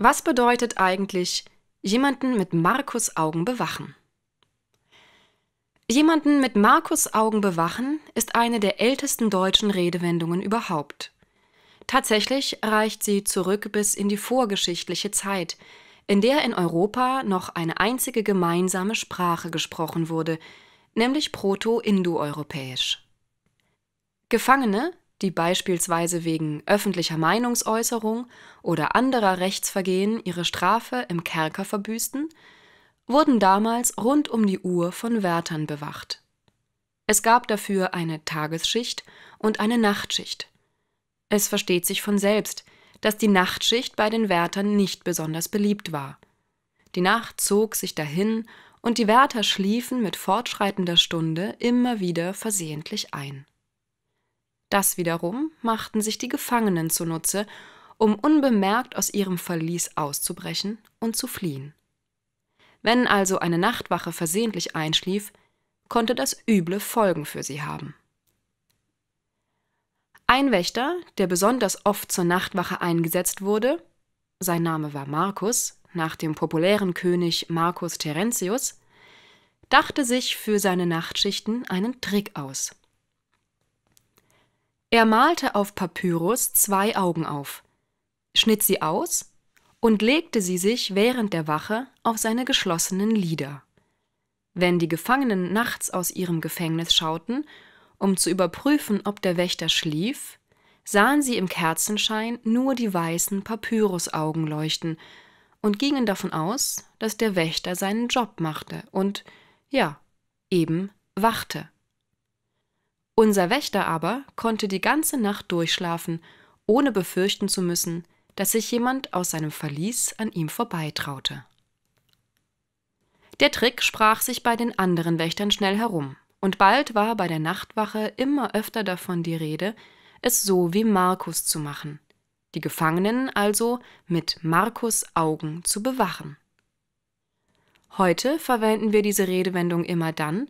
Was bedeutet eigentlich jemanden mit Markus Augen bewachen? Jemanden mit Markus Augen bewachen ist eine der ältesten deutschen Redewendungen überhaupt. Tatsächlich reicht sie zurück bis in die vorgeschichtliche Zeit, in der in Europa noch eine einzige gemeinsame Sprache gesprochen wurde, nämlich Proto-Indoeuropäisch. Gefangene, die beispielsweise wegen öffentlicher Meinungsäußerung oder anderer Rechtsvergehen ihre Strafe im Kerker verbüßten, wurden damals rund um die Uhr von Wärtern bewacht. Es gab dafür eine Tagesschicht und eine Nachtschicht. Es versteht sich von selbst, dass die Nachtschicht bei den Wärtern nicht besonders beliebt war. Die Nacht zog sich dahin und die Wärter schliefen mit fortschreitender Stunde immer wieder versehentlich ein. Das wiederum machten sich die Gefangenen zunutze, um unbemerkt aus ihrem Verlies auszubrechen und zu fliehen. Wenn also eine Nachtwache versehentlich einschlief, konnte das üble Folgen für sie haben. Ein Wächter, der besonders oft zur Nachtwache eingesetzt wurde, sein Name war Markus, nach dem populären König Marcus Terentius, dachte sich für seine Nachtschichten einen Trick aus. Er malte auf Papyrus zwei Augen auf, schnitt sie aus und legte sie sich während der Wache auf seine geschlossenen Lider. Wenn die Gefangenen nachts aus ihrem Gefängnis schauten, um zu überprüfen, ob der Wächter schlief, sahen sie im Kerzenschein nur die weißen Papyrusaugen leuchten und gingen davon aus, dass der Wächter seinen Job machte und, ja, eben wachte. Unser Wächter aber konnte die ganze Nacht durchschlafen, ohne befürchten zu müssen, dass sich jemand aus seinem Verlies an ihm vorbeitraute. Der Trick sprach sich bei den anderen Wächtern schnell herum, und bald war bei der Nachtwache immer öfter davon die Rede, es so wie Markus zu machen, die Gefangenen also mit Markus Augen zu bewachen. Heute verwenden wir diese Redewendung immer dann,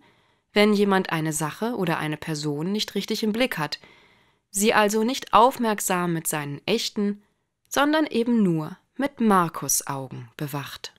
wenn jemand eine Sache oder eine Person nicht richtig im Blick hat, sie also nicht aufmerksam mit seinen echten, sondern eben nur mit Markus Augen bewacht.